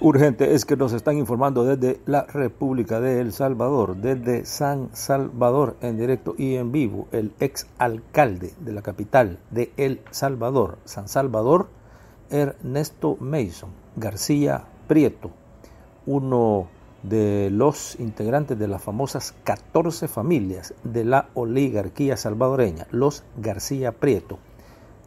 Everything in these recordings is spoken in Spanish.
Urgente es que nos están informando desde la República de El Salvador, desde San Salvador en directo y en vivo, el ex alcalde de la capital de El Salvador, San Salvador, Ernesto Mason García Prieto, uno de los integrantes de las famosas 14 familias de la oligarquía salvadoreña, los García Prieto,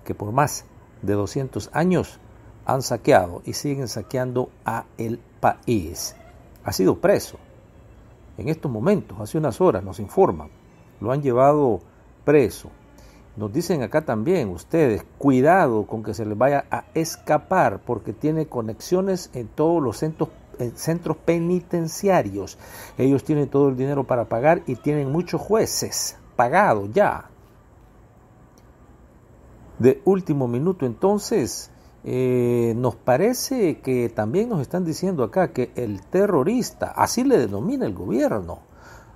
que por más de 200 años han saqueado y siguen saqueando a el país. Ha sido preso. En estos momentos, hace unas horas, nos informan, lo han llevado preso. Nos dicen acá también ustedes, cuidado con que se les vaya a escapar porque tiene conexiones en todos los centros, centros penitenciarios. Ellos tienen todo el dinero para pagar y tienen muchos jueces pagados ya. De último minuto entonces, eh, nos parece que también nos están diciendo acá que el terrorista, así le denomina el gobierno,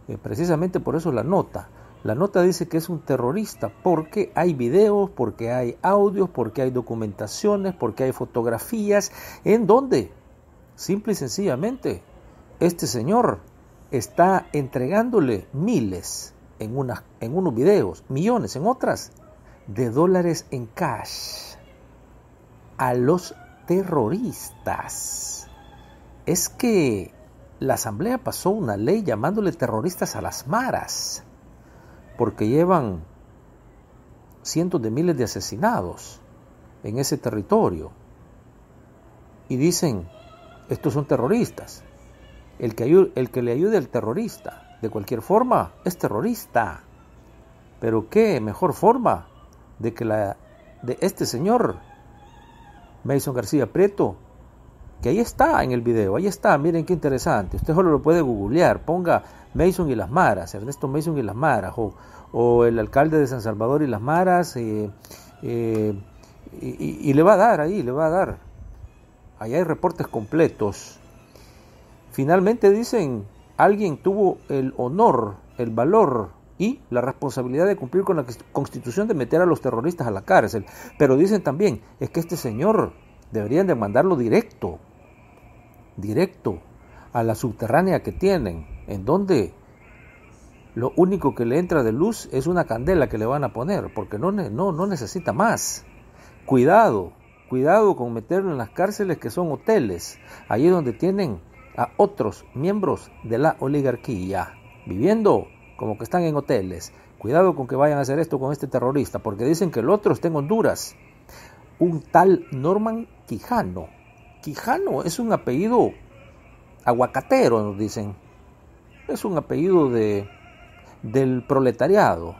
eh, precisamente por eso la nota. La nota dice que es un terrorista porque hay videos, porque hay audios, porque hay documentaciones, porque hay fotografías, en donde, simple y sencillamente, este señor está entregándole miles en, en unos videos, millones en otras, de dólares en cash a los terroristas. Es que la Asamblea pasó una ley llamándole terroristas a las maras, porque llevan cientos de miles de asesinados en ese territorio. Y dicen, estos son terroristas. El que, ayude, el que le ayude al terrorista, de cualquier forma, es terrorista. Pero qué mejor forma de que la de este señor Mason García Preto, que ahí está en el video, ahí está, miren qué interesante. Usted solo lo puede googlear, ponga Mason y las Maras, Ernesto Mason y las Maras, o, el alcalde de San Salvador y las Maras, eh, eh, y, le va a dar ahí, le va a dar. Ahí hay reportes completos. Finalmente dicen, alguien tuvo el honor, el valor y la responsabilidad de cumplir con la constitución de meter a los terroristas a la cárcel. Pero dicen también, es que este señor deberían de mandarlo directo, directo a la subterránea que tienen, en donde lo único que le entra de luz es una candela que le van a poner, porque no, no, no necesita más. Cuidado, cuidado con meterlo en las cárceles que son hoteles, allí donde tienen a otros miembros de la oligarquía viviendo como que están en hoteles. Cuidado con que vayan a hacer esto con este terrorista, porque dicen que el otro está en Honduras. Un tal Norman Quijano. Quijano es un apellido aguacatero, nos dicen. Es un apellido de, del proletariado.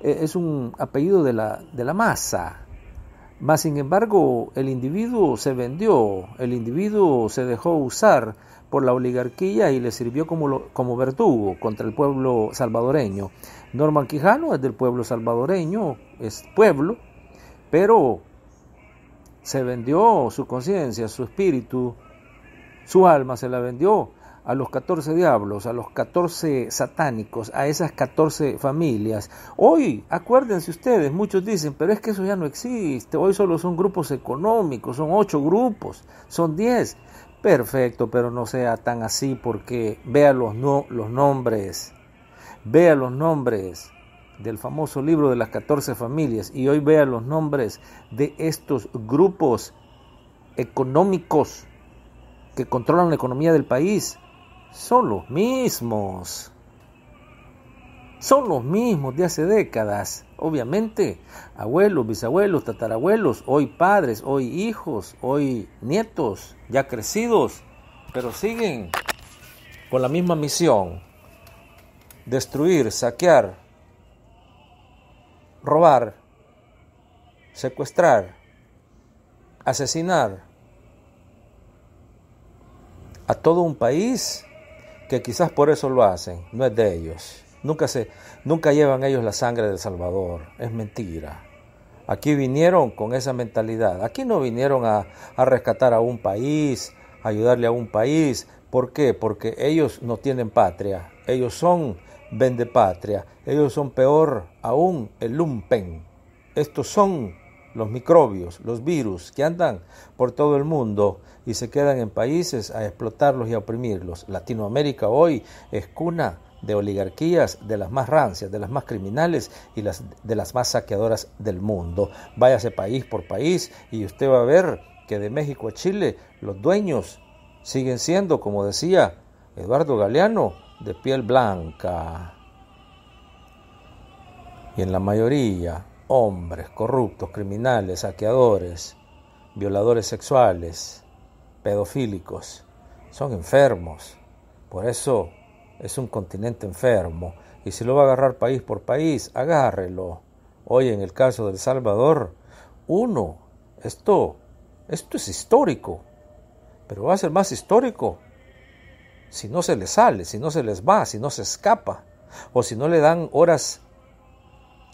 E, es un apellido de la, de la masa. Mas, sin embargo, el individuo se vendió, el individuo se dejó usar por la oligarquía y le sirvió como, como verdugo contra el pueblo salvadoreño. Norman Quijano es del pueblo salvadoreño, es pueblo, pero se vendió su conciencia, su espíritu, su alma se la vendió a los 14 diablos, a los 14 satánicos, a esas 14 familias. Hoy, acuérdense ustedes, muchos dicen, pero es que eso ya no existe, hoy solo son grupos económicos, son 8 grupos, son 10, Perfecto, pero no sea tan así porque vea los, no, los nombres, vea los nombres del famoso libro de las 14 familias y hoy vea los nombres de estos grupos económicos que controlan la economía del país. Son los mismos. Son los mismos de hace décadas obviamente, abuelos, bisabuelos, tatarabuelos, hoy padres, hoy hijos, hoy nietos, ya crecidos, pero siguen con la misma misión, destruir, saquear, robar, secuestrar, asesinar a todo un país que quizás por eso lo hacen, no es de ellos. Nunca, se, nunca llevan ellos la sangre del Salvador. Es mentira. Aquí vinieron con esa mentalidad. Aquí no vinieron a, a rescatar a un país, a ayudarle a un país. ¿Por qué? Porque ellos no tienen patria. Ellos son patria. Ellos son peor aún el lumpen. Estos son los microbios, los virus que andan por todo el mundo y se quedan en países a explotarlos y a oprimirlos. Latinoamérica hoy es cuna de oligarquías, de las más rancias, de las más criminales y las, de las más saqueadoras del mundo. Váyase país por país y usted va a ver que de México a Chile los dueños siguen siendo, como decía Eduardo Galeano, de piel blanca. Y en la mayoría, hombres corruptos, criminales, saqueadores, violadores sexuales, pedofílicos, son enfermos. Por eso es un continente enfermo y si lo va a agarrar país por país, agárrelo. Hoy en el caso del Salvador, uno, esto, esto es histórico, pero va a ser más histórico si no se les sale, si no se les va, si no se escapa, o si no le dan horas,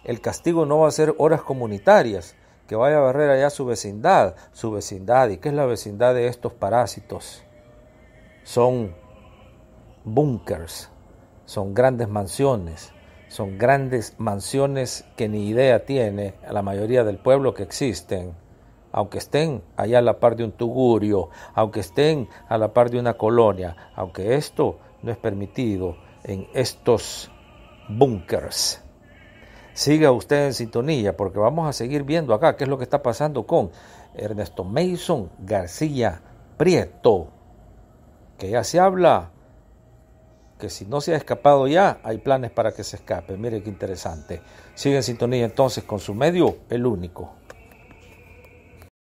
el castigo no va a ser horas comunitarias, que vaya a barrer allá su vecindad, su vecindad, y qué es la vecindad de estos parásitos. Son bunkers, son grandes mansiones, son grandes mansiones que ni idea tiene la mayoría del pueblo que existen, aunque estén allá a la par de un tugurio, aunque estén a la par de una colonia, aunque esto no es permitido en estos bunkers. Siga usted en sintonía porque vamos a seguir viendo acá qué es lo que está pasando con Ernesto Mason García Prieto, que ya se habla que si no se ha escapado ya, hay planes para que se escape. Mire qué interesante. Sigue en sintonía entonces con su medio, el único.